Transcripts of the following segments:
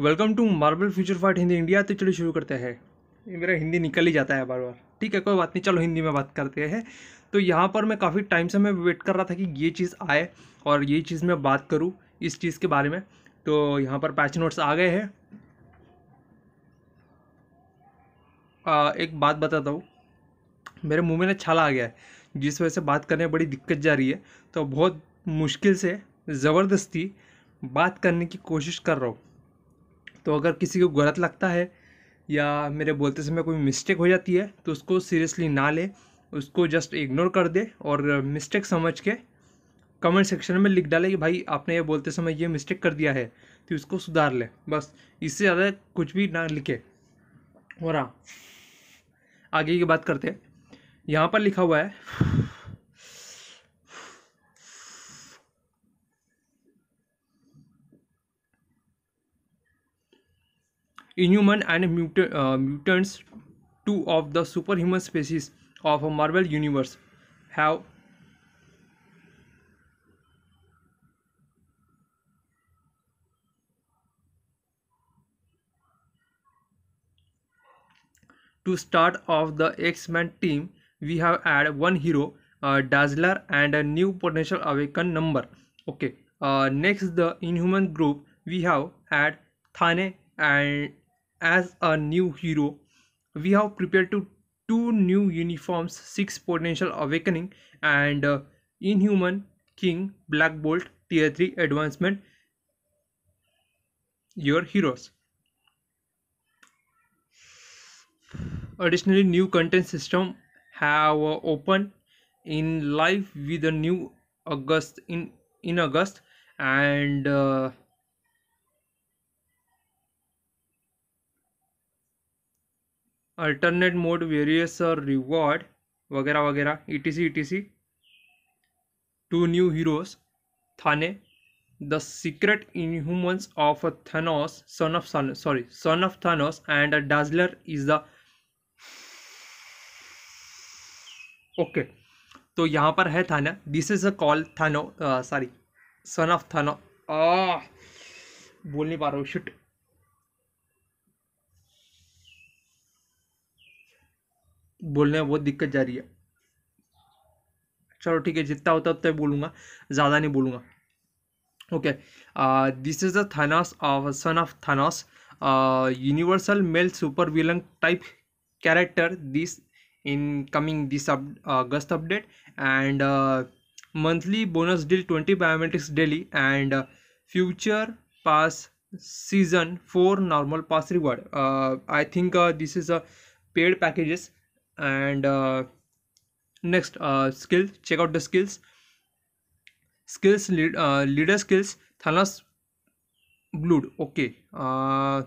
Welcome to Marvel Future Fight Hindi India तो चलिए शुरू करते हैं मेरा हिंदी निकल ही जाता है बार बार ठीक है कोई बात नहीं चलो हिंदी में बात करते हैं तो यहाँ पर मैं काफ़ी टाइम से मैं वेट कर रहा था कि ये चीज़ आए और ये चीज़ मैं बात करूँ इस चीज़ के बारे में तो यहाँ पर पैच नोट्स आ गए हैं एक बात बताता हूँ मेरे मुँह में ना छाला आ गया है जिस वजह से बात करने में बड़ी दिक्कत जा रही है तो बहुत मुश्किल से ज़बरदस्ती बात करने की कोशिश कर रहा हूँ तो अगर किसी को गलत लगता है या मेरे बोलते समय कोई मिस्टेक हो जाती है तो उसको सीरियसली ना ले उसको जस्ट इग्नोर कर दे और मिस्टेक समझ के कमेंट सेक्शन में लिख डाले कि भाई आपने ये बोलते समय ये मिस्टेक कर दिया है तो उसको सुधार ले बस इससे ज़्यादा कुछ भी ना लिखे और हाँ आगे की बात करते हैं यहाँ पर लिखा हुआ है Inhuman and uh, Mutants, two of the superhuman species of Marvel Universe, have to start off the X-Men team, we have added one hero, uh, Dazzler and a new potential awaken number. Okay. Uh, next, the Inhuman group, we have add Thane and as a new hero. We have prepared to two new uniforms, six potential awakening and uh, Inhuman, King, Black Bolt, Tier 3 advancement. Your heroes. Additionally, new content system have uh, opened in live with the new August in in August and uh, alternate mode various और reward वगैरह वगैरह ETC ETC to new heroes Thane the secret Inhumans of Thanos son of sorry son of Thanos and Dazzler is the okay तो यहाँ पर है Thane this is a call Thanos sorry son of Thanos बोल नहीं पा रहा हूँ shoot बोलने में बहुत दिक्कत जा रही है चलो ठीक है जितना होता है उतना बोलूँगा ज़्यादा नहीं बोलूँगा okay this is the son of Thanos universal male super villain type character this in coming this August update and monthly bonus deal twenty biometrics daily and future pass season four normal pass reward I think this is a paid packages and uh, next uh, skill check out the skills skills lead, uh, leader skills thanos blood okay uh,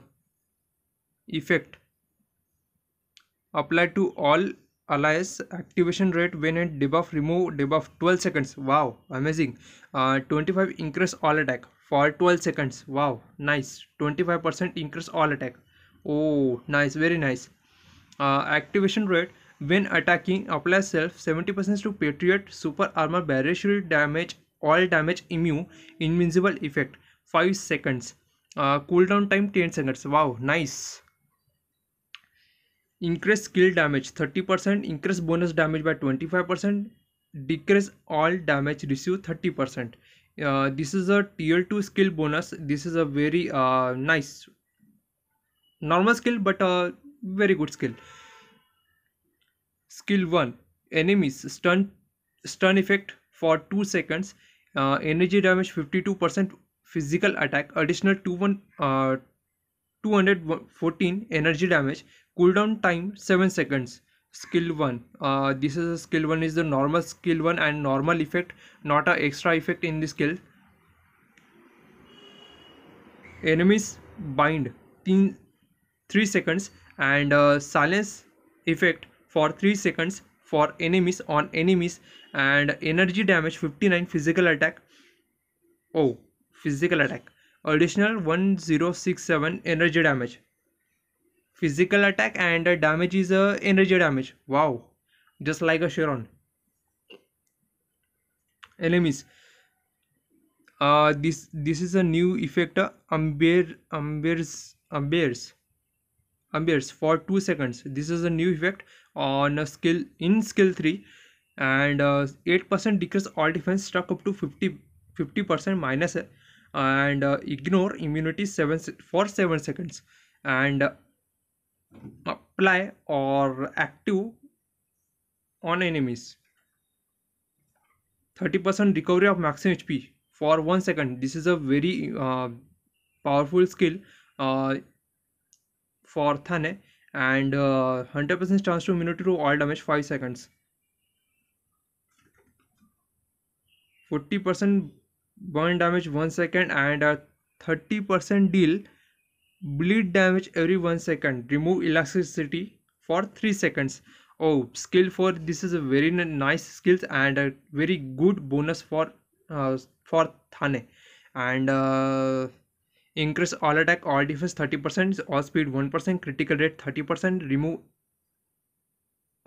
effect apply to all allies activation rate when it debuff remove debuff 12 seconds wow amazing uh, 25 increase all attack for 12 seconds wow nice 25 percent increase all attack oh nice very nice uh, activation rate when attacking, apply self 70% to Patriot, Super Armor, Barrier Shield damage, all damage immune, invincible effect, 5 seconds. Uh, cooldown time 10 seconds. Wow, nice. Increase skill damage 30%, increase bonus damage by 25%, decrease all damage received 30%. Uh, this is a tier 2 skill bonus. This is a very uh, nice normal skill but a very good skill skill 1 enemies stun stun effect for 2 seconds uh, energy damage 52% physical attack additional 2 one, uh, 214 energy damage cooldown time 7 seconds skill 1 uh, this is a skill 1 is the normal skill 1 and normal effect not a extra effect in the skill enemies bind 3 seconds and uh, silence effect for 3 seconds for enemies on enemies and energy damage 59 physical attack oh physical attack additional 1067 energy damage physical attack and damage is uh, energy damage wow just like a Chiron enemies uh, this this is a new effect uh, Amber Amber's Amber's Amber's for 2 seconds this is a new effect on a skill in skill 3 and 8% uh, decrease all defense stuck up to 50 50% minus and uh, ignore immunity 7 for 7 seconds and uh, apply or active on enemies 30% recovery of maximum HP for 1 second this is a very uh, powerful skill uh, for Thane and 100% uh, chance to minute to all damage 5 seconds 40% burn damage 1 second and a 30% deal bleed damage every 1 second remove elasticity for 3 seconds oh skill 4 this is a very nice skills and a very good bonus for uh, for thane and uh, increase all attack all defense 30% all speed 1% critical rate 30% remove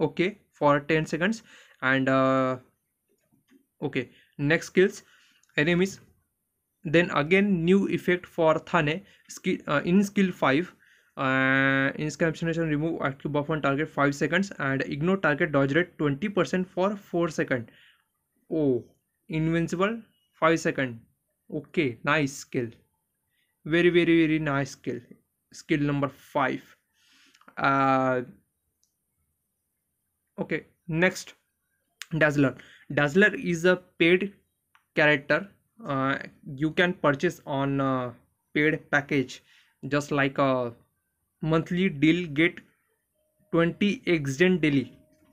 okay for 10 seconds and uh, okay next skills enemies then again new effect for thane skill uh, in skill 5 uh, inscription remove active buff on target 5 seconds and ignore target dodge rate 20% for 4 second oh invincible 5 second okay nice skill very very very nice skill skill number five uh, okay next dazzler dazzler is a paid character uh, you can purchase on a uh, paid package just like a monthly deal get 20 extend daily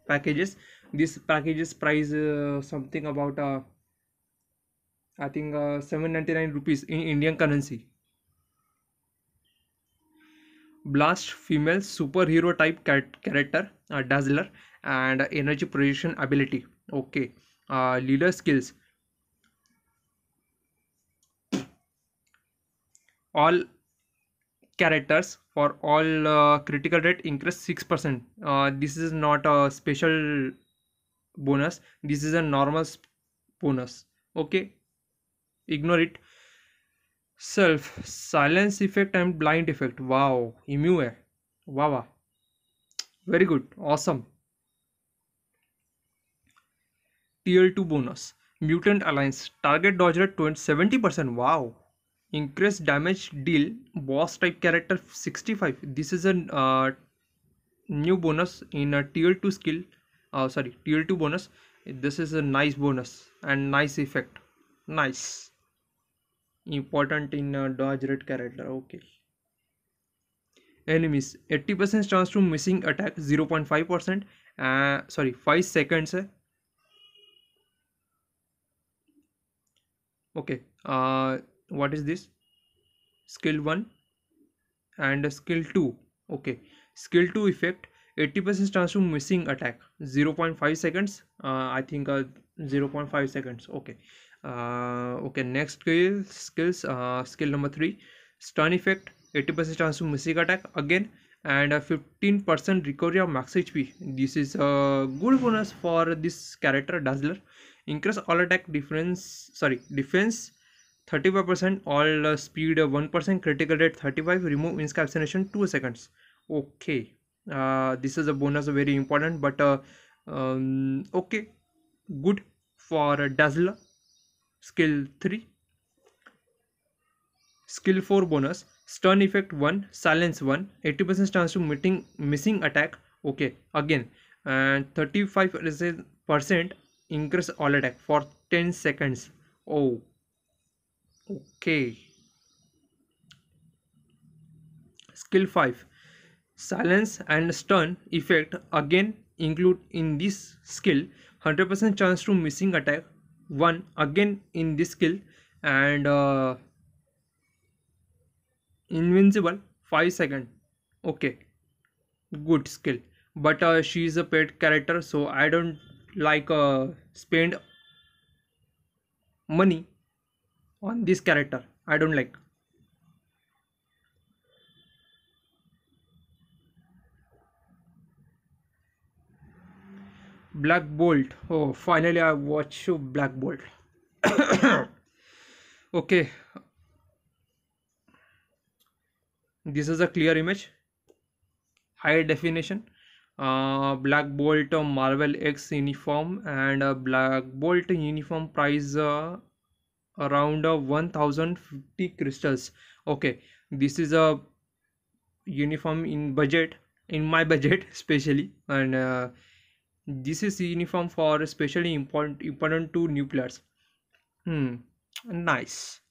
packages this packages price uh, something about uh, i think uh, 799 rupees in indian currency blast female superhero type character uh, dazzler and energy projection ability okay uh, leader skills all characters for all uh, critical rate increase 6% uh, this is not a special bonus this is a normal bonus okay ignore it self silence effect and blind effect wow इम्यू है वाह वाह very good awesome TL two bonus mutant alliance target dodge rate twenty seventy percent wow increase damage deal boss type character 65 this is a uh, new bonus in a tier 2 skill uh, sorry tier 2 bonus this is a nice bonus and nice effect nice important in uh, dodge red character okay enemies 80% chance to missing attack 0.5% uh, sorry 5 seconds okay uh, what is this skill 1 and skill 2 okay skill 2 effect 80% chance to missing attack 0.5 seconds uh, i think uh, 0.5 seconds okay uh, okay next skill skills uh, skill number three stun effect 80% chance to missing attack again and 15% recovery of max hp this is a good bonus for this character dazzler increase all attack difference sorry defense 35% all uh, speed 1% critical rate 35 remove incapsulation 2 seconds okay uh, this is a bonus very important but uh, um, okay good for dazzler skill 3 skill 4 bonus stun effect 1 silence 1 80% chance to meeting missing attack okay again and 35% increase all attack for 10 seconds oh okay skill 5 silence and stun effect again include in this skill 100% chance to missing attack one again in this skill and uh, invincible 5 second okay good skill but uh, she is a paid character so i don't like uh, spend money on this character i don't like Black Bolt. Oh, finally I watched Black Bolt. okay. This is a clear image. High definition. Uh, Black Bolt uh, Marvel X uniform and uh, Black Bolt uniform price uh, around uh, 1050 crystals. Okay, this is a uniform in budget, in my budget especially and uh, this is uniform for especially important important to new players hmm nice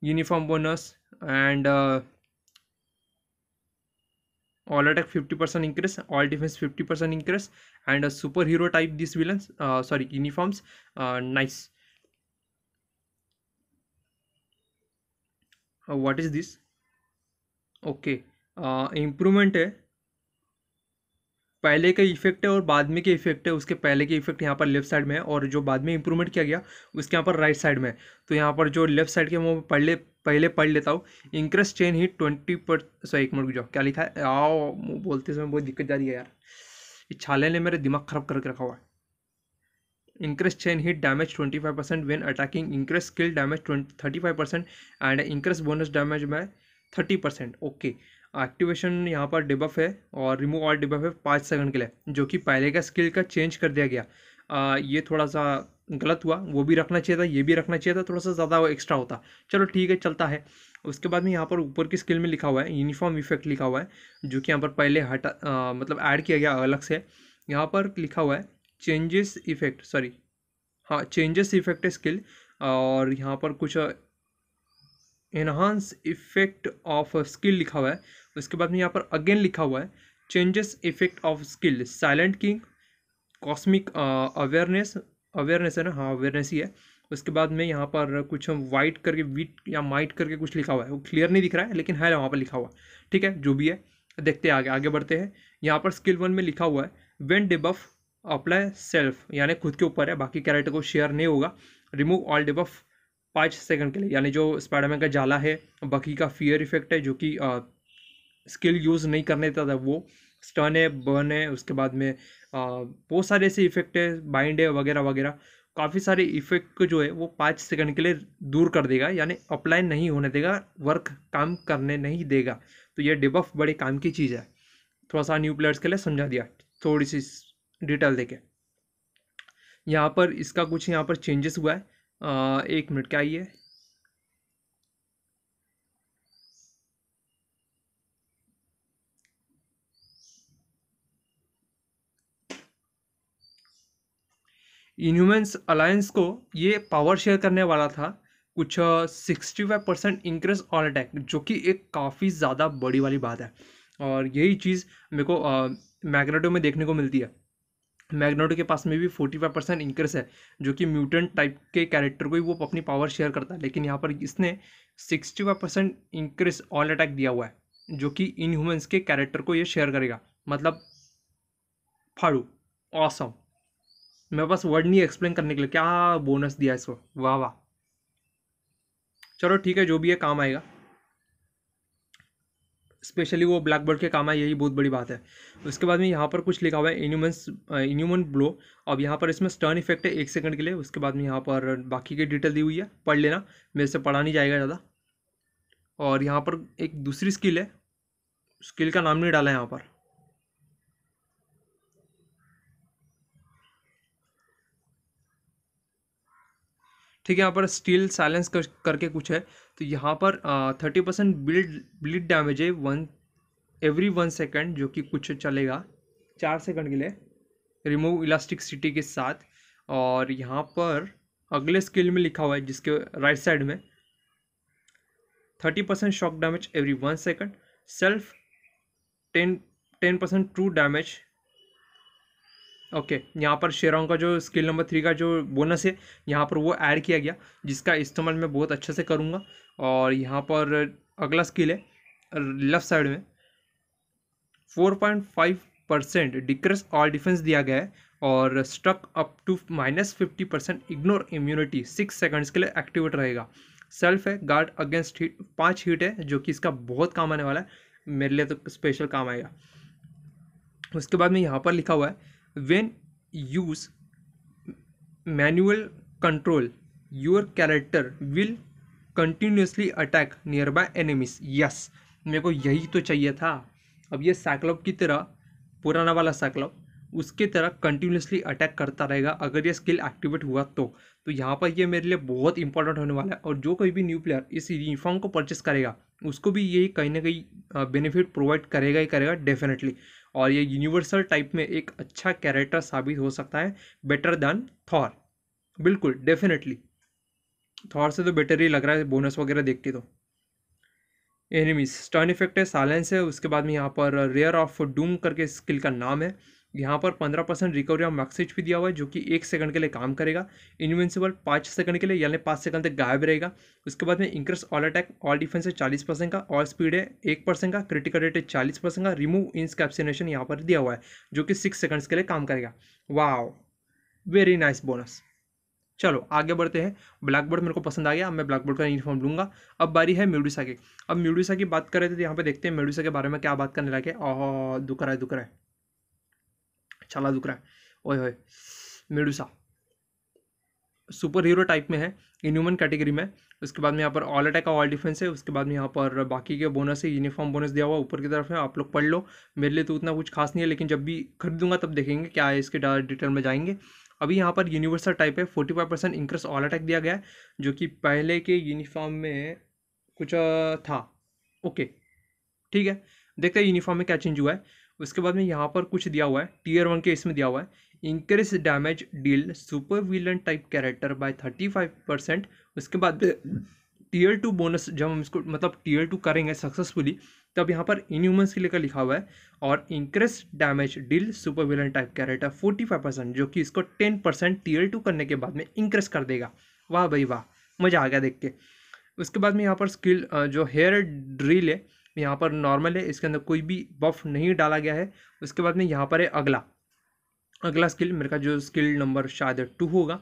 uniform bonus and uh, all attack 50% increase all defense 50% increase and a superhero type these villains uh, sorry uniforms uh, nice uh, what is this okay uh, improvement पहले का effect है और बाद में के effect है उसके पहले के इफेक्ट यहाँ पर लेफ्ट साइड में है और जो बाद में इंप्रूवमेंट किया गया उसके यहाँ पर राइट साइड में है तो यहाँ पर जो लेफ्ट साइड के मैं ले पहले पढ़ लेता हूँ इंक्रेस चेन ही ट्वेंटी पर सॉरी एक मिनट जाओ क्या लिखा है आओ बोलते समय बहुत दिक्कत जा रही है यार ये छाले ने मेरा दिमाग खराब करके रखा हुआ है damage twenty five percent when attacking increase skill damage twenty thirty five percent and and bonus damage में थर्टी परसेंट okay एक्टिवेशन यहाँ पर डिबफ है और रिमूव ऑल डिबफ है पाँच सेकंड के लिए जो कि पहले का स्किल का चेंज कर दिया गया आ, ये थोड़ा सा गलत हुआ वो भी रखना चाहिए था ये भी रखना चाहिए था थोड़ा सा ज़्यादा वो एक्स्ट्रा होता चलो ठीक है चलता है उसके बाद में यहाँ पर ऊपर की स्किल में लिखा हुआ है यूनिफॉर्म इफेक्ट लिखा हुआ है जो कि यहाँ पर पहले हटा आ, मतलब ऐड किया गया अलग से यहाँ पर लिखा हुआ है चेंजेस इफेक्ट सॉरी हाँ चेंजेस इफेक्ट स्किल और यहाँ पर कुछ एनहांस इफेक्ट ऑफ स्किल लिखा हुआ है उसके बाद में यहाँ पर अगेन लिखा हुआ है changes effect of skill silent king cosmic awareness awareness है ना हाँ अवेयरनेस ही है उसके बाद में यहाँ पर कुछ वाइट करके वीट या माइट करके कुछ लिखा हुआ है वो क्लियर नहीं दिख रहा है लेकिन है वहाँ पर लिखा हुआ ठीक है जो भी है देखते हैं आगे आगे बढ़ते हैं यहाँ पर स्किल वन में लिखा हुआ है वेन डिबफ अप्लाई सेल्फ यानी खुद के ऊपर है बाकी कैरेक्टर को शेयर नहीं होगा रिमूव ऑल डिबफ पाँच सेकंड के लिए यानी जो स्पाइडरमैन का जाला है बाकी का फियर इफेक्ट है जो कि uh, स्किल यूज़ नहीं करने देता था वो स्टन है बर्न है उसके बाद में बहुत सारे ऐसे इफेक्ट है बाइंड है वगैरह वगैरह काफ़ी सारे इफेक्ट को जो है वो पाँच सेकंड के लिए दूर कर देगा यानी अप्लाई नहीं होने देगा वर्क काम करने नहीं देगा तो ये डिबफ बड़े काम की चीज़ है थोड़ा सा न्यू प्लेयर्स के लिए समझा दिया थोड़ी सी डिटेल देखे यहाँ पर इसका कुछ यहाँ पर चेंजेस हुआ है आ, एक मिनट क्या आइए इन्यूमेंस अलायंस को ये पावर शेयर करने वाला था कुछ sixty five percent increase all attack जो कि एक काफ़ी ज़्यादा बड़ी वाली बात है और यही चीज़ मेरे को मैग्नेटो में देखने को मिलती है मैग्नेटो के पास में भी फोर्टी फाइव परसेंट इंक्रेस है जो कि म्यूटेंट टाइप के कैरेक्टर को ही वो अपनी पावर शेयर करता है लेकिन यहाँ पर इसने sixty five percent increase all attack दिया हुआ है जो कि इन के कैरेक्टर को ये शेयर करेगा मतलब फाड़ू ऑसम मेरे पास वर्ड नहीं एक्सप्लेन करने के लिए क्या बोनस दिया इसको वाह वाह चलो ठीक है जो भी है काम आएगा स्पेशली वो ब्लैक बोर्ड के काम आए यही बहुत बड़ी बात है उसके बाद में यहाँ पर कुछ लिखा हुआ है इन्यूमन इन्यूमन ब्लो अब यहाँ पर इसमें स्टर्न इफेक्ट है एक सेकंड के लिए उसके बाद में यहाँ पर बाकी की डिटेल दी हुई है पढ़ लेना मेरे से पढ़ा नहीं जाएगा ज़्यादा और यहाँ पर एक दूसरी स्किल है स्किल का नाम नहीं डाला है यहाँ पर ठीक है यहाँ पर स्टील साइलेंस कर, करके कुछ है तो यहाँ पर thirty percent bleed bleed damage है वन एवरी वन सेकेंड जो कि कुछ चलेगा चार सेकंड के लिए रिमूव इलास्टिक सिटी के साथ और यहाँ पर अगले स्किल में लिखा हुआ है जिसके राइट साइड में thirty percent shock damage every one second self ten ten percent true damage okay okay, यहाँ पर शेरों का जो स्किल नंबर थ्री का जो बोनस है यहाँ पर वो ऐड किया गया जिसका इस्तेमाल मैं बहुत अच्छे से करूँगा और यहाँ पर अगला स्किल है लेफ्ट साइड में four point five percent decrease all defence दिया गया है और struck up to minus fifty percent ignore immunity six seconds के लिए एक्टिवेट रहेगा सेल्फ है गार्ड अगेंस्ट हीट पाँच हीट है जो कि इसका बहुत काम आने वाला है मेरे लिए तो स्पेशल काम आएगा उसके बाद में यहाँ पर लिखा हुआ है when use manual control your character will continuously attack nearby enemies yes मेरे को यही तो चाहिए था अब ये साइक्लॉप की तरह पुराना वाला साइक्लॉप उसके तरह कंटिन्यूसली अटैक करता रहेगा अगर ये स्किल एक्टिवेट हुआ तो तो यहाँ पर ये मेरे लिए बहुत इंपॉर्टेंट होने वाला है और जो कोई भी न्यू प्लेयर इस यूनिफॉर्म को परचेस करेगा उसको भी यही कहीं ना कहीं बेनिफिट प्रोवाइड करेगा ही करेगा डेफिनेटली और ये यूनिवर्सल टाइप में एक अच्छा कैरेक्टर साबित हो सकता है बेटर दैन थॉर बिल्कुल डेफिनेटली थॉर से तो बेटर ही लग रहा है बोनस वगैरह देखते तो एनिमीज स्टर्न इफेक्ट है साइलेंस है उसके बाद में यहाँ पर रेयर ऑफ डूम करके स्किल का नाम है यहाँ पर पंद्रह परसेंट रिकवरी और मैक्सेज भी दिया हुआ है जो कि एक सेकंड के लिए काम करेगा इन्वेंसिबल पाँच सेकंड के लिए यानी पाँच सेकंड तक गायब रहेगा उसके बाद में increase all attack all defence है चालीस परसेंट का ऑल स्पीड है एक परसेंट का क्रिटिकल रेट है चालीस परसेंट का रिमूव इंस कैप्सिनेशन यहाँ पर दिया हुआ है जो कि सिक्स सेकंड्स के लिए काम करेगा वाह वेरी नाइस बोनस चलो आगे बढ़ते हैं ब्लैक बोर्ड मेरे को पसंद आ गया अब मैं ब्लैक बोर्ड का यूनिफॉर्म लूँगा अब बारी है म्यूडिसा की अब म्यूडिसा की बात करें तो यहाँ पे देखते हैं म्यूडिसा के बारे में क्या बात करने लगे ओह दुकर है दुकर है छाला दुख रहा है ओए होए मेडूसा सुपर हीरो टाइप में है इन्यूमन कैटेगरी में उसके बाद में यहाँ पर ऑल अटैक का ऑल डिफेंस है उसके बाद में यहाँ पर बाकी के बोनस है यूनिफॉर्म बोनस दिया हुआ ऊपर की तरफ है आप लोग पढ़ लो मेरे लिए तो उतना कुछ खास नहीं है लेकिन जब भी खरीदूंगा तब देखेंगे क्या है इसके डिटेल में जाएंगे अभी यहाँ पर यूनिवर्सल टाइप है forty five percent increase all attack दिया गया है जो कि पहले के यूनिफॉर्म में कुछ था ओके ठीक है देखते हैं यूनिफॉर्म में क्या चेंज हुआ है उसके बाद में यहाँ पर कुछ दिया हुआ है टीयर वन के इसमें दिया हुआ है increase damage deal super villain type character by thirty five percent उसके बाद टीयर टू बोनस जब हम इसको मतलब टीयर टू करेंगे सक्सेसफुली तब यहाँ पर इनह्यूमन्स के लेकर लिखा हुआ है और increase damage deal super villain type character forty five percent जो कि इसको टेन परसेंट टीयर टू करने के बाद में इंक्रेस कर देगा वाह भाई वाह मज़ा आ गया देख के उसके बाद में यहाँ पर स्किल जो हेयर ड्रिल है यहाँ पर नॉर्मल है इसके अंदर कोई भी बफ नहीं डाला गया है उसके बाद में यहाँ पर है अगला अगला स्किल मेरे का जो स्किल नंबर शायद टू होगा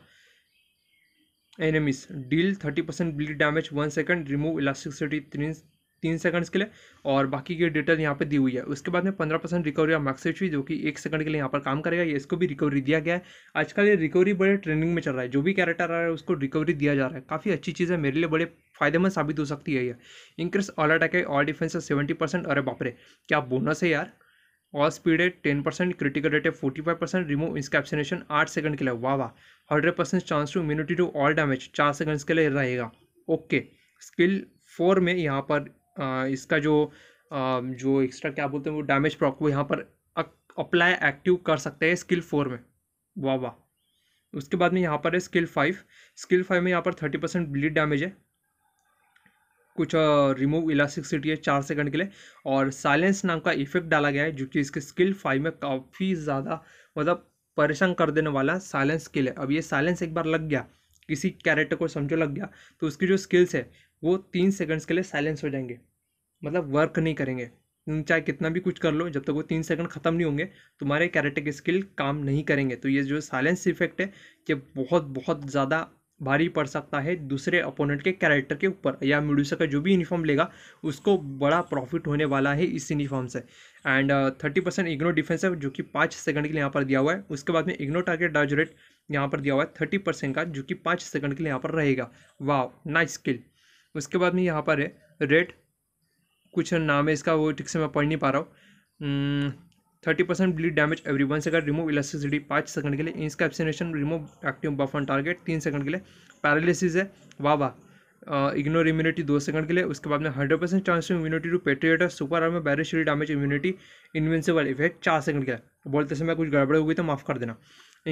enemies deal thirty percent bleed damage one second remove elasticity तीन सेकंड्स के लिए और बाकी की डिटेल यहाँ पे दी हुई है उसके बाद में पंद्रह परसेंट रिकवरी और मार्क्सिट हुई जो कि एक सेकंड के लिए यहाँ पर काम करेगा ये इसको भी रिकवरी दिया गया है आजकल ये रिकवरी बड़े ट्रेंडिंग में चल रहा है जो भी कैरेक्टर आ रहा है उसको रिकवरी दिया जा रहा है काफ़ी अच्छी चीज़ है मेरे लिए बड़े फायदेमंद साबित हो सकती है ये इंक्रीज ऑल अटैक है ऑल डिफेंस है सेवेंटी परसेंट अरे बापरे क्या बोनस है यार ऑल स्पीड है टेन परसेंट क्रिटिकल रेट है forty five percent remove incapacitation आठ सेकंड के लिए वाह वाह hundred percent chance to immunity to all damage चार सेकंड्स के लिए रहेगा ओके स्किल फोर में यहाँ पर इसका जो जो एक्स्ट्रा क्या बोलते हैं वो डैमेज प्रॉक वो यहाँ पर अप्लाई एक्टिव कर सकते हैं स्किल फोर में वाह वाह उसके बाद में यहाँ पर है स्किल फाइव स्किल फाइव में यहाँ पर थर्टी परसेंट ब्लीड डैमेज है कुछ रिमूव इलास्टिसिटी है चार सेकंड के लिए और साइलेंस नाम का इफेक्ट डाला गया है जो कि इसके स्किल फाइव में काफ़ी ज़्यादा मतलब परेशान कर देने वाला साइलेंस स्किल है अब ये साइलेंस एक बार लग गया किसी कैरेक्टर को समझो लग गया तो उसकी जो स्किल्स है वो तीन सेकंड्स के लिए साइलेंस हो जाएंगे मतलब वर्क नहीं करेंगे तुम चाहे कितना भी कुछ कर लो जब तक वो तीन सेकंड ख़त्म नहीं होंगे तुम्हारे कैरेक्टर के स्किल काम नहीं करेंगे तो ये जो साइलेंस इफेक्ट है ये बहुत बहुत ज़्यादा भारी पड़ सकता है दूसरे अपोनेंट के कैरेक्टर के ऊपर या मिडूसा का जो भी यूनिफॉर्म लेगा उसको बड़ा प्रॉफिट होने वाला है इस यूनिफॉर्म से and thirty percent ignore defence है जो कि पाँच सेकंड के लिए यहाँ पर दिया हुआ है उसके बाद में इग्नो टारगेट डाज रेट यहाँ पर दिया हुआ है थर्टी परसेंट का जो कि पाँच सेकंड के लिए यहाँ पर रहेगा वाह नाइस स्किल उसके बाद में यहाँ पर है रेट कुछ नाम है इसका वो ठीक से मैं पढ़ नहीं पा रहा हूँ thirty percent bleed damage every one second remove electricity पाँच सेकंड के लिए इसका incapacitation remove active buff on target तीन सेकंड के लिए पैरालिसिस है वाह वाह इग्नोर इम्यूनिटी दो सेकंड के लिए उसके बाद में hundred percent chance to immunity to पेट्रिएटर सुपर आर्म बैरिशरी डैमेज इम्यूनिटी इन्विंसिबल इफेक्ट चार सेकंड के लिए बोलते समय कुछ गड़बड़ हो गई तो माफ़ कर देना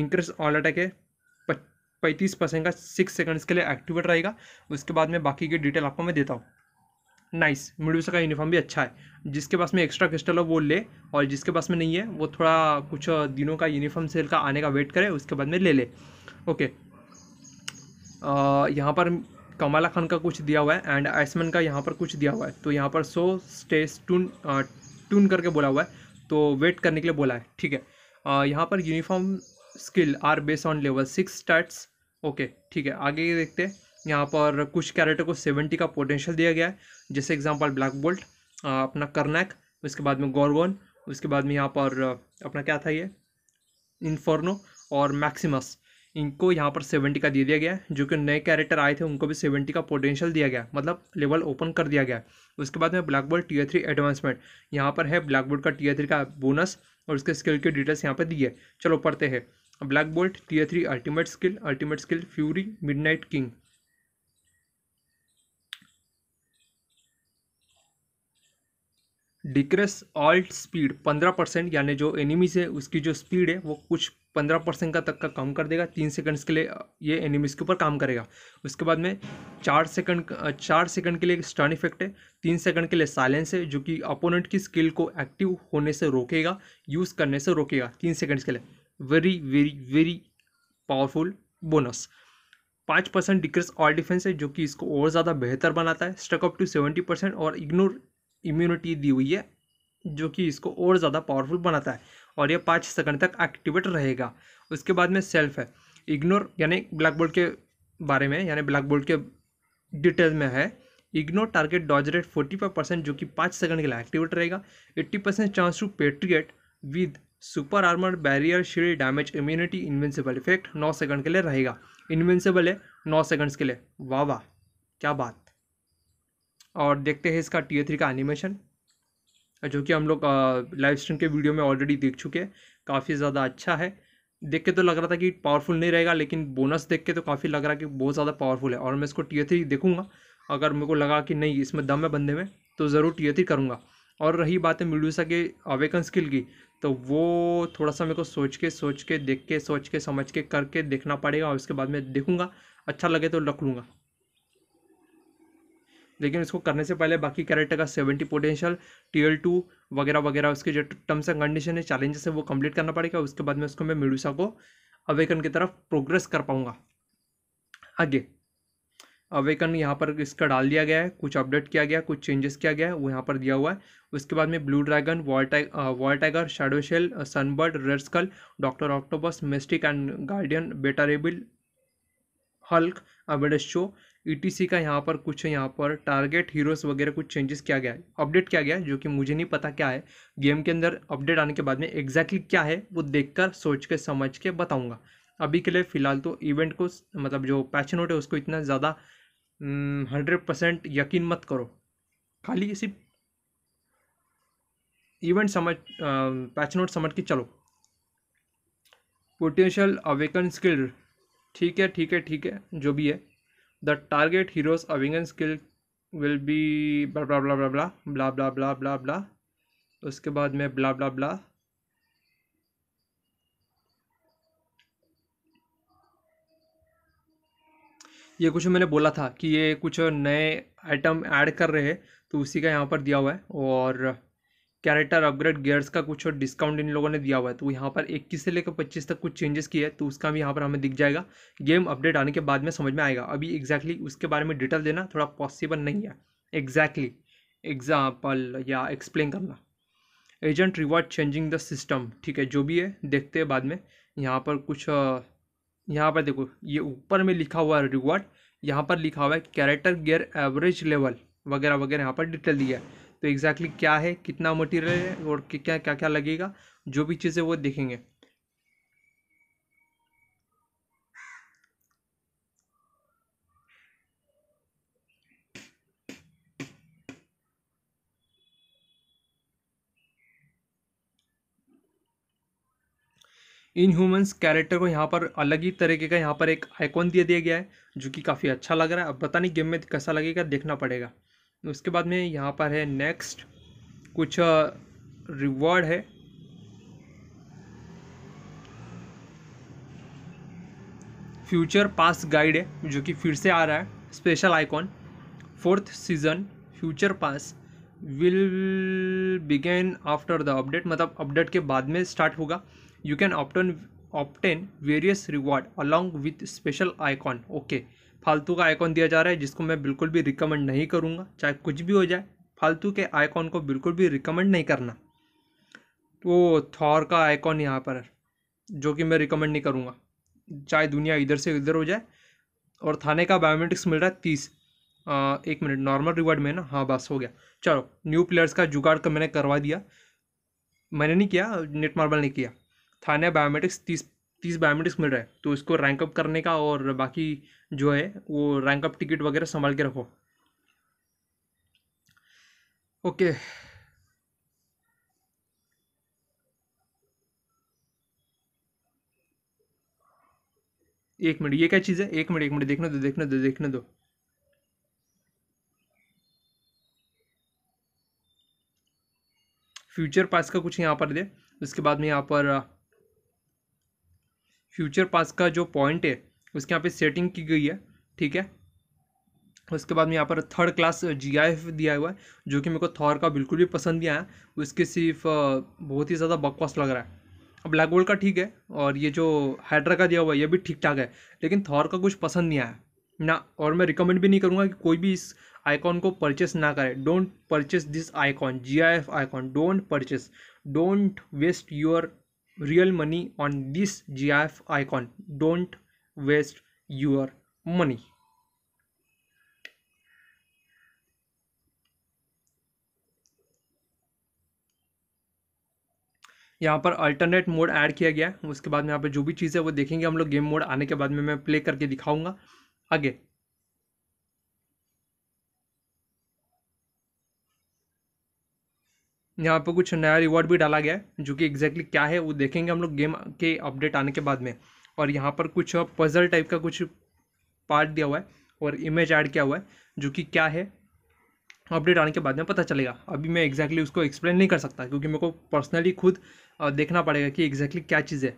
इंक्रेस ऑल अटैक है पैंतीस परसेंट का सिक्स सेकंड्स के लिए एक्टिवेट रहेगा उसके बाद में बाकी की डिटेल आपको मैं देता हूँ नाइस मिडविसा का यूनिफॉर्म भी अच्छा है जिसके पास में एक्स्ट्रा क्रिस्टल हो वो ले और जिसके पास में नहीं है वो थोड़ा कुछ दिनों का यूनिफॉर्म सेल का आने का वेट करे उसके बाद में ले ले ओके यहाँ पर कमाला खान का कुछ दिया हुआ है एंड आइसमैन का यहाँ पर कुछ दिया हुआ है तो यहाँ पर सो स्टेस टून टून करके बोला हुआ है तो वेट करने के लिए बोला है ठीक है यहाँ पर uniform skill are based on level six starts okay ठीक है आगे ये देखते हैं यहाँ पर कुछ कैरेक्टर को सेवेंटी का पोटेंशियल दिया गया है जैसे एग्जाम्पल ब्लैक बोल्ट अपना करनेक उसके बाद में गौरवन उसके बाद में यहाँ पर अपना क्या था ये इन्फर्नो और मैक्सिमस इनको यहाँ पर सेवेंटी का दे दिया गया है जो कि नए कैरेक्टर आए थे उनको भी सेवेंटी का पोटेंशियल दिया गया मतलब लेवल ओपन कर दिया गया उसके बाद में black board tier three advancement यहाँ पर है ब्लैक बोर्ड का टीयर थ्री का बोनस और उसके स्किल की डिटेल्स यहाँ पर दिए चलो पढ़ते हैं Black Bolt tier three ultimate skill ultimate skill fury midnight king decrease all speed पंद्रह परसेंट यानी जो एनिमीज है उसकी जो स्पीड है वो कुछ पंद्रह परसेंट का तक का कम कर देगा तीन सेकंड्स के लिए ये एनिमीज के ऊपर काम करेगा उसके बाद में चार सेकंड चार सेकंड के लिए एक स्टर्न इफेक्ट है तीन सेकंड के लिए साइलेंस है जो कि अपोनेंट की स्किल को एक्टिव होने से रोकेगा यूज़ करने से रोकेगा तीन सेकंड्स के लिए very very very powerful bonus पाँच परसेंट डिक्रीज ऑल डिफेंस है जो कि इसको और ज़्यादा बेहतर बनाता है stuck up to seventy percent और इग्नोर इम्यूनिटी दी हुई है जो कि इसको और ज़्यादा पावरफुल बनाता है और यह पाँच सेकंड तक एक्टिवेट रहेगा उसके बाद में सेल्फ है इग्नोर यानी ब्लैक बोल्ट के बारे में यानी ब्लैक बोल्ट के डिटेल में है ignore target dodge rate forty five percent जो कि पाँच सेकंड के लिए एक्टिवेट रहेगा eighty percent chance to patriot with super armour barrier shield damage immunity invincible effect नौ सेकंड के लिए रहेगा इन्वेंसिबल है नौ सेकंड्स के लिए वाह वाह क्या बात और देखते हैं इसका टी थ्री का एनिमेशन जो कि हम लोग लाइव स्ट्रीम के वीडियो में ऑलरेडी देख चुके हैं काफ़ी ज़्यादा अच्छा है देख के तो लग रहा था कि पावरफुल नहीं रहेगा लेकिन बोनस देख के तो काफ़ी लग रहा कि बहुत ज़्यादा पावरफुल है और मैं इसको टी थ्री देखूँगा अगर मेरे को लगा कि नहीं इसमें दम है बंदे में तो ज़रूर टी थ्री करूँगा और रही बात है मिडूसा के अवेकन स्किल की तो वो थोड़ा सा मेरे को सोच के सोच के देख के सोच के समझ के करके देखना पड़ेगा और उसके बाद मैं देखूँगा अच्छा लगे तो रख लूँगा लेकिन इसको करने से पहले बाकी कैरेक्टर का सेवेंटी पोटेंशियल एल टू वगैरह वगैरह उसके जो टर्म्स एंड कंडीशन है चैलेंजेस है वो कंप्लीट करना पड़ेगा उसके बाद में उसको मैं मेडूसा को अवेकन की तरफ प्रोग्रेस कर पाऊँगा आगे अवेकन यहाँ पर इसका डाल दिया गया है कुछ अपडेट किया गया कुछ चेंजेस किया गया है वो यहाँ पर दिया हुआ है उसके बाद में Blue Dragon Wall Wall Tiger Shadowshell Sunbird Red Skull Doctor Octopus Mystic and Guardian Beta Ray Bill Hulk अबेडेस्चो ई का यहाँ पर कुछ यहाँ पर टारगेट हीरोज़ वगैरह कुछ चेंजेस किया गया है अपडेट किया गया है जो कि मुझे नहीं पता क्या है गेम के अंदर अपडेट आने के बाद में एग्जैक्टली क्या है वो देखकर सोच के समझ के बताऊँगा अभी के लिए फ़िलहाल तो इवेंट को मतलब जो पैच नोट है उसको इतना ज़्यादा हंड्रेड हम्म, परसेंट यकीन मत करो खाली सिर्फ इवेंट समझ पैच नोट समझ के चलो पोटेंशियल अवेकन स्किल ठीक है ठीक है ठीक है जो भी है the target heroes awaken skill will be blah blah blah blah blah blah blah blah blah उसके बाद में ब्ला ब्ला ब्ला ये कुछ मैंने बोला था कि ये कुछ नए आइटम ऐड कर रहे हैं तो उसी का यहाँ पर दिया हुआ है और कैरेक्टर अपग्रेड गियर्स का कुछ डिस्काउंट इन लोगों ने दिया हुआ है तो यहाँ पर इक्कीस से लेकर पच्चीस तक कुछ चेंजेस किए हैं तो उसका भी यहाँ पर हमें दिख जाएगा गेम अपडेट आने के बाद में समझ में आएगा अभी एग्जैक्टली exactly उसके बारे में डिटेल देना थोड़ा पॉसिबल नहीं है एग्जैक्टली एग्जाम्पल या एक्सप्लेन करना agent reward changing the system ठीक है जो भी है देखते हैं बाद में यहाँ पर कुछ यहाँ पर देखो ये ऊपर में लिखा हुआ है रिवॉर्ड यहाँ पर लिखा हुआ है कैरेक्टर गियर एवरेज लेवल वगैरह वगैरह यहाँ पर डिटेल दिया है तो एग्जैक्टली exactly क्या है कितना मटेरियल है और क्या क्या क्या लगेगा जो भी चीज़ें वो देखेंगे इन ह्यूमन्स कैरेक्टर को यहाँ पर अलग ही तरीके का यहाँ पर एक आइकॉन दिया दिया गया है जो कि काफ़ी अच्छा लग रहा है अब पता नहीं गेम में कैसा लगेगा देखना पड़ेगा उसके बाद में यहाँ पर है नेक्स्ट कुछ रिवॉर्ड है फ्यूचर पास गाइड है जो कि फिर से आ रहा है special icon fourth season future pass will begin after the update मतलब अपडेट के बाद में स्टार्ट होगा you can obtain obtain various reward along with special icon okay okay. फालतू का आइकॉन दिया जा रहा है जिसको मैं बिल्कुल भी रिकमेंड नहीं करूँगा चाहे कुछ भी हो जाए फालतू के आइकॉन को बिल्कुल भी रिकमेंड नहीं करना तो थॉर का आइकॉन यहाँ पर जो कि मैं रिकमेंड नहीं करूँगा चाहे दुनिया इधर से इधर हो जाए और थाने का बायोमेट्रिक्स मिल रहा है तीस आ, एक मिनट नॉर्मल रिवार्ड में ना हाँ बस हो गया चलो न्यू प्लेयर्स का जुगाड़ का तो मैंने करवा दिया मैंने नहीं किया नेट मार्बल ने किया थाने बायोमेट्रिक्स तीस तीस बायोमेट्रिक्स मिल रहा है तो इसको रैंक अप करने का और बाकी जो है वो रैंक अप टिकट वगैरह संभाल के रखो ओके एक मिनट ये क्या चीज़ है एक मिनट एक मिनट देखने दो देखने दो देखने दो फ्यूचर पास का कुछ यहाँ पर दे उसके बाद में यहाँ पर फ्यूचर पास का जो पॉइंट है उसके यहाँ पे सेटिंग की गई है ठीक है उसके बाद में यहाँ पर थर्ड क्लास जी दिया हुआ है जो कि मेरे को थॉर का बिल्कुल भी पसंद नहीं आया उसके सिर्फ बहुत ही ज़्यादा बकवास लग रहा है ब्लैक होल का ठीक है और ये जो हाइड्रा का दिया हुआ है ये भी ठीक ठाक है लेकिन थॉर का कुछ पसंद नहीं आया ना और मैं रिकमेंड भी नहीं करूँगा कि कोई भी इस आइकॉन को परचेस ना करे don't purchase this icon G I F icon don't purchase don't waste your real money on this GIF icon. Don't waste your money. यहाँ पर अल्टरनेट मोड ऐड किया गया है उसके बाद में यहाँ पर जो भी चीज़ है वो देखेंगे हम लोग गेम मोड आने के बाद में मैं प्ले करके दिखाऊंगा आगे यहाँ पर कुछ नया रिवॉर्ड भी डाला गया है जो कि एग्जैक्टली क्या है वो देखेंगे हम लोग गेम के अपडेट आने के बाद में और यहाँ पर कुछ पजल टाइप का कुछ पार्ट दिया हुआ है और इमेज ऐड किया हुआ है जो कि क्या है अपडेट आने के बाद में पता चलेगा अभी मैं एग्जैक्टली exactly उसको एक्सप्लेन नहीं कर सकता क्योंकि मेरे को पर्सनली खुद देखना पड़ेगा कि एग्जैक्टली exactly क्या चीज़ है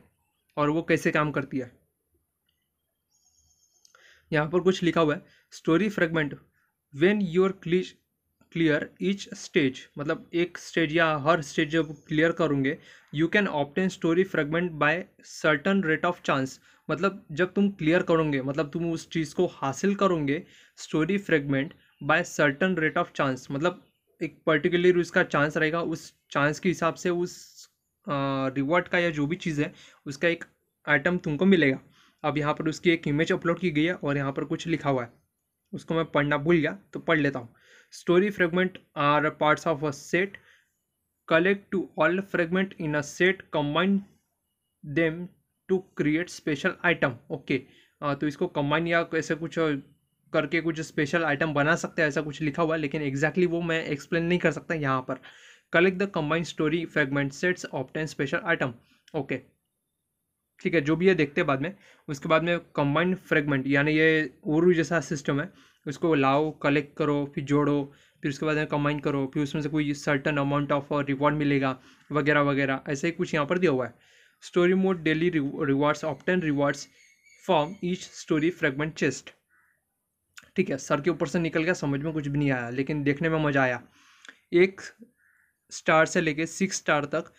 और वो कैसे काम करती है यहाँ पर कुछ लिखा हुआ है स्टोरी फ्रेगमेंट वेन योर क्लिश क्लियर ईच स्टेज मतलब एक स्टेज या हर स्टेज जब क्लियर करूँगे you can obtain story fragment by certain rate of chance मतलब जब तुम क्लियर करोगे मतलब तुम उस चीज़ को हासिल करोगे story fragment by certain rate of chance मतलब एक पर्टिकुलर उसका चांस रहेगा उस चांस के हिसाब से उस रिवॉर्ड का या जो भी चीज़ है उसका एक आइटम तुमको मिलेगा अब यहाँ पर उसकी एक इमेज अपलोड की गई है और यहाँ पर कुछ लिखा हुआ है उसको मैं पढ़ना भूल गया तो पढ़ लेता हूँ Story fragment are parts of a set. Collect to all fragment in a set, combine them to create special item. Okay, uh, तो इसको combine या ऐसे कुछ करके कुछ स्पेशल आइटम बना सकते हैं ऐसा कुछ लिखा हुआ है लेकिन एक्जैक्टली exactly वो मैं एक्सप्लेन नहीं कर सकता यहाँ पर collect the combined story fragment sets ten special item okay ठीक है जो भी ये देखते हैं बाद में उसके बाद में कंबाइंड फ्रेगमेंट यानी ये उर्व जैसा सिस्टम है उसको लाओ कलेक्ट करो फिर जोड़ो फिर उसके बाद में कंबाइन करो फिर उसमें से कोई सर्टन अमाउंट ऑफ रिवॉर्ड मिलेगा वगैरह वगैरह ऐसे ही कुछ यहाँ पर दिया हुआ है story mode daily rewards obtain rewards from each story fragment chest ठीक है सर के ऊपर से निकल गया समझ में कुछ भी नहीं आया लेकिन देखने में मज़ा आया एक स्टार से लेके सिक्स स्टार तक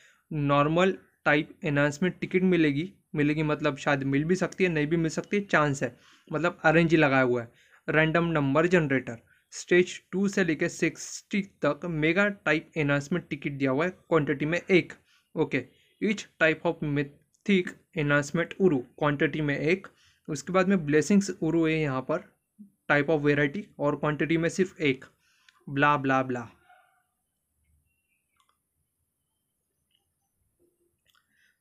नॉर्मल टाइप एनहांसमेंट टिकट मिलेगी मिलेगी मतलब शायद मिल भी सकती है नहीं भी मिल सकती है चांस है मतलब अरेंज ही लगाया हुआ है random number generator stage two से लेकर सिक्सटी तक मेगा टाइप एनहांसमेंट टिकट दिया हुआ है क्वांटिटी में एक okay each type of mythic enhancement उरु क्वांटिटी में एक उसके बाद में ब्लेसिंग्स उरु है यहाँ पर टाइप ऑफ वेराइटी और क्वांटिटी में सिर्फ एक ब्ला ब्ला ब्ला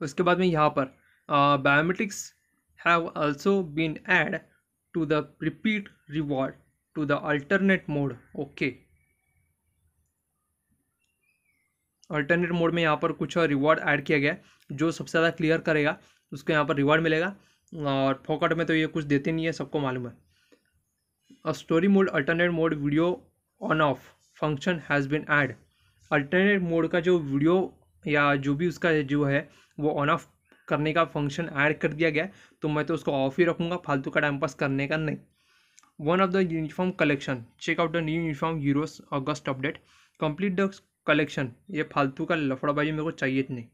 उसके बाद में यहाँ पर biometrics have also been add to the repeat reward to the alternate mode okay alternate mode में यहाँ पर कुछ और रिवॉर्ड ऐड किया गया है जो सबसे ज़्यादा क्लियर करेगा उसको यहाँ पर रिवॉर्ड मिलेगा और फोकट में तो ये कुछ देते नहीं है सबको मालूम है uh story mode alternate mode video on off function has been add alternate mode का जो वीडियो या जो भी उसका जो है वो ऑन ऑफ करने का फंक्शन ऐड कर दिया गया तो मैं तो उसको ऑफ ही रखूँगा फालतू का टाइम पास करने का नहीं one of the uniform collection check out the new uniform यूरोस August update complete the collection ये फालतू का लफड़ाबाजी मेरे को चाहिए नहीं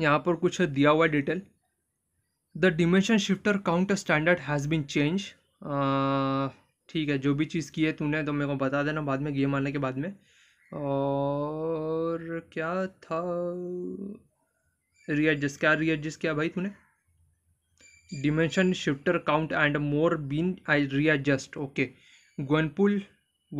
यहाँ पर कुछ दिया हुआ detail the dimension shifter counter standard has been change ठीक है जो भी चीज़ की है तूने तो मेरे को बता देना बाद में गेम आने के बाद में और क्या था रियडजस्ट क्या रियडजस्ट क्या भाई तूने dimension shifter count and more been I readjust okay गनपुल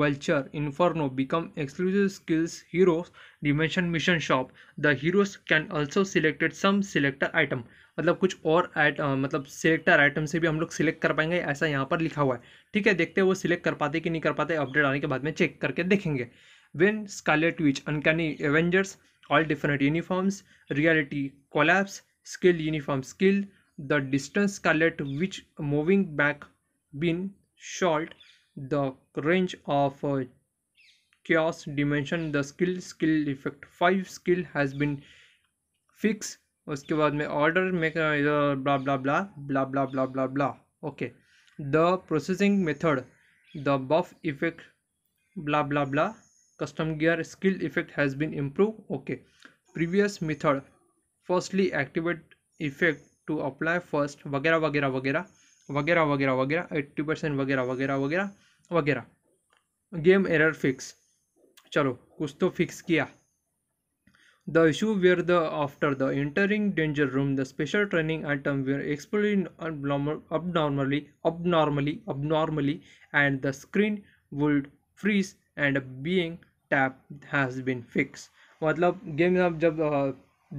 vulture inferno become exclusive skills heroes dimension mission shop the heroes can also selected some selector item मतलब कुछ और आइट मतलब सिलेक्टर आइटम से भी हम लोग सिलेक्ट कर पाएंगे ऐसा यहाँ पर लिखा हुआ है ठीक है देखते हैं वो सिलेक्ट कर पाते कि नहीं कर पाते अपडेट आने के बाद में चेक करके देखेंगे when Scarlet Witch Uncanny Avengers all different uniforms reality collapse skill uniform skill the distance Scarlet Witch moving back been short the range of chaos dimension the skill skill effect five skill has been fix उसके बाद में order में blah blah blah blah blah blah blah blah okay the processing method the buff effect blah blah blah custom gear skill effect has been improve okay previous method firstly activate effect to apply first वगैरह वगैरह वगैरह वगैरह वगैरह वगैरह eighty percent वगैरह वगैरह वगैरह वगैरह गेम एरर फिक्स चलो कुछ तो फिक्स किया The issue where the after the entering danger room, the special training item were exploding abnormally, abnormally, abnormally, and the screen would freeze and being tap has been fixed. मतलब game में आप जब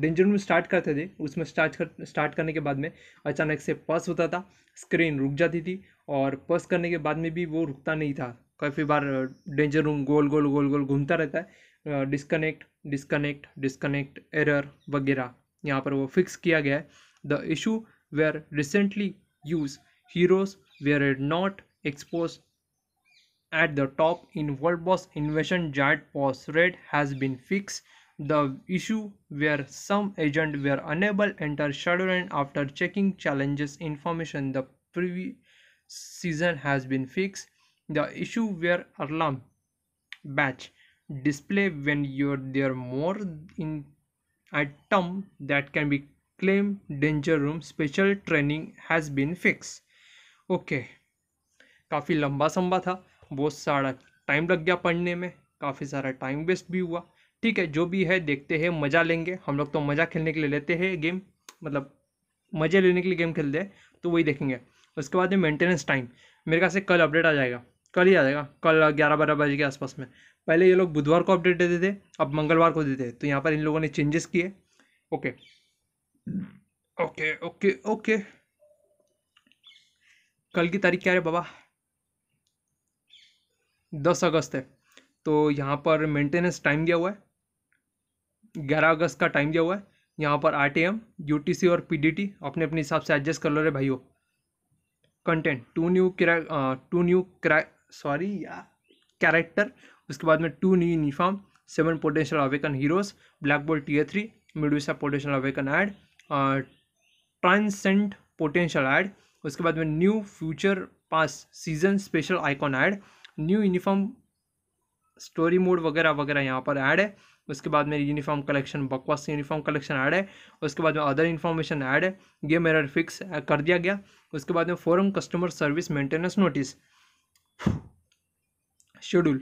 danger room start करते थे उसमें start कर start करने के बाद में अचानक से पस होता था स्क्रीन रुक जाती थी और पस करने के बाद में भी वो रुकता नहीं था काफ़ी बार डेंजर रूम गोल गोल गोल गोल घूमता रहता है डिस्कनेक्ट डिस्कनेक्ट डिस्कनेक्ट एरर वगैरह यहाँ पर वो फिक्स किया गया है the issue where recently use heroes were add not expose at the top in world boss invasion giant boss raid has been fix the issue where some agent were unable enter shade and after checking challenges information the previous season has been fix the issue where alarm badge display when you're there more in item that can be claimed danger room special training has been fixed okay okay. काफ़ी लंबा संभा था बहुत सारा time लग गया पढ़ने में काफ़ी सारा टाइम वेस्ट भी हुआ ठीक है जो भी है देखते हैं मज़ा लेंगे हम लोग तो मज़ा खेलने के लिए लेते हैं गेम मतलब मज़े लेने के लिए गेम खेलते हैं तो वही देखेंगे उसके बाद में मेंटेनेंस टाइम मेरे ख्याल से कल अपडेट आ जाएगा कल ही आ जाएगा कल ग्यारह बारह बजे के आसपास में पहले ये लोग बुधवार को अपडेट देते थे अब मंगलवार को देते तो यहाँ पर इन लोगों ने चेंजेस किए ओके ओके ओके ओके कल की तारीख क्या है बाबा दस अगस्त है तो यहाँ पर मेंटेनेंस टाइम दिया हुआ है ग्यारह अगस्त का टाइम दिया हुआ है यहाँ पर R T M U T C और पी डी टी अपने अपने हिसाब से एडजस्ट कर लो रहे भाइयों कंटेंट टू न्यू किराए टू न्यू किराए सॉरी कैरेक्टर uh, उसके बाद में two new uniform seven potential awaken heroes Black Bolt tier three मिडविशा potential awaken add transcend potential add उसके बाद में new future pass season special icon add new uniform story mode वगैरह वगैरह यहाँ पर ऐड है उसके बाद में यूनिफॉर्म कलेक्शन बकवास यूनिफॉर्म कलेक्शन ऐड है उसके बाद में अदर इन्फॉर्मेशन ऐड है गेम एरर फिक्स कर दिया गया उसके बाद में forum customer service maintenance notice schedule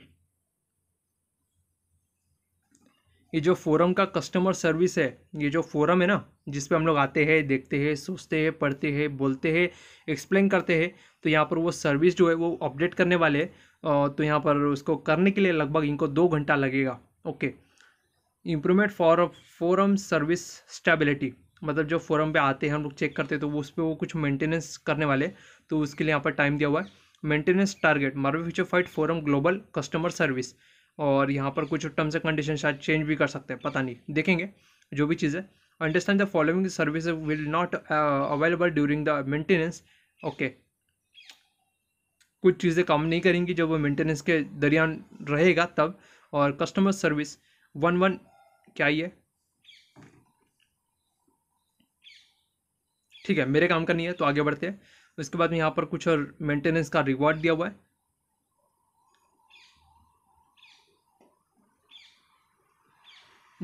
ये जो फोरम का कस्टमर सर्विस है ये जो फोरम है ना जिस हम लोग आते हैं देखते हैं सोचते हैं पढ़ते हैं बोलते हैं एक्सप्लेन करते हैं तो यहाँ पर वो सर्विस जो है वो अपडेट करने वाले तो यहाँ पर उसको करने के लिए लगभग इनको दो घंटा लगेगा okay improvement for forum service stability मतलब जो फोरम पे आते हैं हम लोग चेक करते हैं तो उस पर वो कुछ मेंटेनेंस करने वाले तो उसके लिए यहाँ पर टाइम दिया हुआ है maintenance target Marvel Future Fight forum global customer service और यहाँ पर कुछ टर्म्स एंड कंडीशन शायद चेंज भी कर सकते हैं पता नहीं देखेंगे जो भी चीज़ है understand the following service will not available during the maintenance okay कुछ चीज़ें काम नहीं करेंगी जब वो मेंटेनेंस के दरियान रहेगा तब और कस्टमर सर्विस वन वन क्या ये ठीक है मेरे काम का नहीं है तो आगे बढ़ते हैं उसके बाद में यहाँ पर कुछ और मेंटेनेंस का रिवॉर्ड दिया हुआ है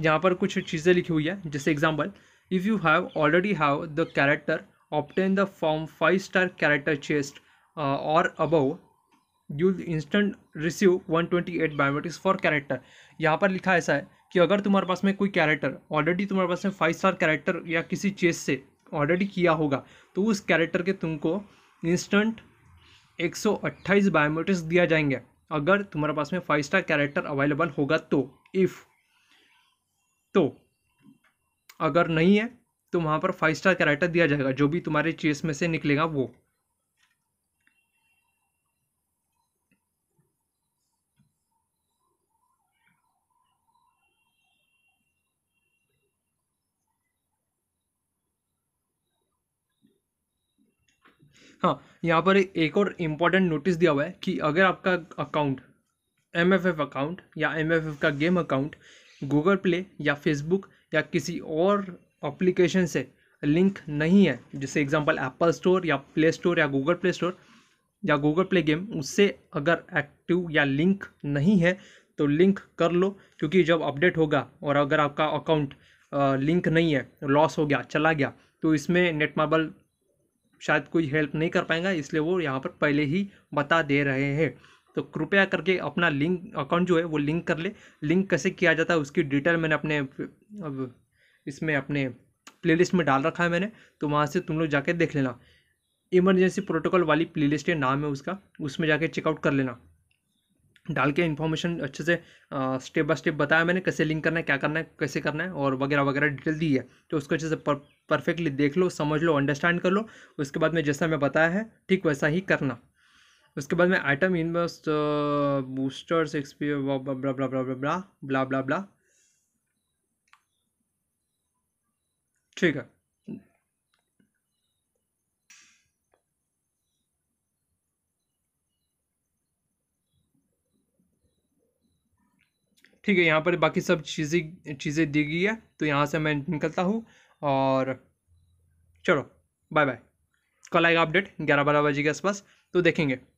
यहाँ पर कुछ चीज़ें लिखी हुई है जैसे example if you have already have the character obtain the from five star character chest और above you instant receive 128 biometrics for character यहाँ पर लिखा ऐसा है कि अगर तुम्हारे पास में कोई कैरेक्टर ऑलरेडी तुम्हारे पास में फाइव स्टार कैरेक्टर या किसी चेस्ट से ऑलरेडी किया होगा तो उस कैरेक्टर के तुमको इंस्टेंट 128 बायोमेट्रिक्स दिया जाएंगे अगर तुम्हारे पास में फाइव स्टार कैरेक्टर अवेलेबल होगा तो इफ़ तो अगर नहीं है तो वहाँ पर फाइव स्टार कैरेक्टर दिया जाएगा जो भी तुम्हारे चेस में से निकलेगा वो हाँ यहाँ पर एक और इम्पॉर्टेंट नोटिस दिया हुआ है कि अगर आपका account M F F account या एम एफ एफ का गेम अकाउंट गूगल प्ले या फेसबुक या किसी और अप्लीकेशन से लिंक नहीं है जैसे एग्जांपल एप्पल स्टोर या प्ले स्टोर या गूगल प्ले स्टोर या गूगल प्ले गेम उससे अगर एक्टिव या लिंक नहीं है तो लिंक कर लो क्योंकि जब अपडेट होगा और अगर आपका अकाउंट लिंक नहीं है लॉस हो गया चला गया तो इसमें नेट मार्बल शायद कोई हेल्प नहीं कर पाएगा इसलिए वो यहाँ पर पहले ही बता दे रहे हैं तो कृपया करके अपना लिंक अकाउंट जो है वो लिंक कर ले लिंक कैसे किया जाता है उसकी डिटेल मैंने अपने अब इसमें अपने प्लेलिस्ट में डाल रखा है मैंने तो वहाँ से तुम लोग जाके देख लेना इमरजेंसी प्रोटोकॉल वाली प्लेलिस्ट है नाम है उसका उसमें जाके चेकआउट कर लेना डाल के इन्फॉर्मेशन अच्छे से स्टेप बाय स्टेप बताया मैंने कैसे लिंक करना है क्या करना है कैसे करना है और वगैरह वगैरह डिटेल दी है तो उसको अच्छे से परफेक्टली देख लो समझ लो अंडरस्टैंड कर लो उसके बाद में जैसा मैं बताया है ठीक वैसा ही करना उसके बाद में आइटम इन बस बूस्टर्स एक्सपीरियंस ब्ला blah blah blah blah blah ब्ला ठीक है ठीक है यहाँ पर बाकी सब चीज़ें चीज़ें दी गई है तो यहाँ से मैं निकलता हूँ और चलो बाय बाय कल आएगा अपडेट ग्यारह बारह बजे के आसपास तो देखेंगे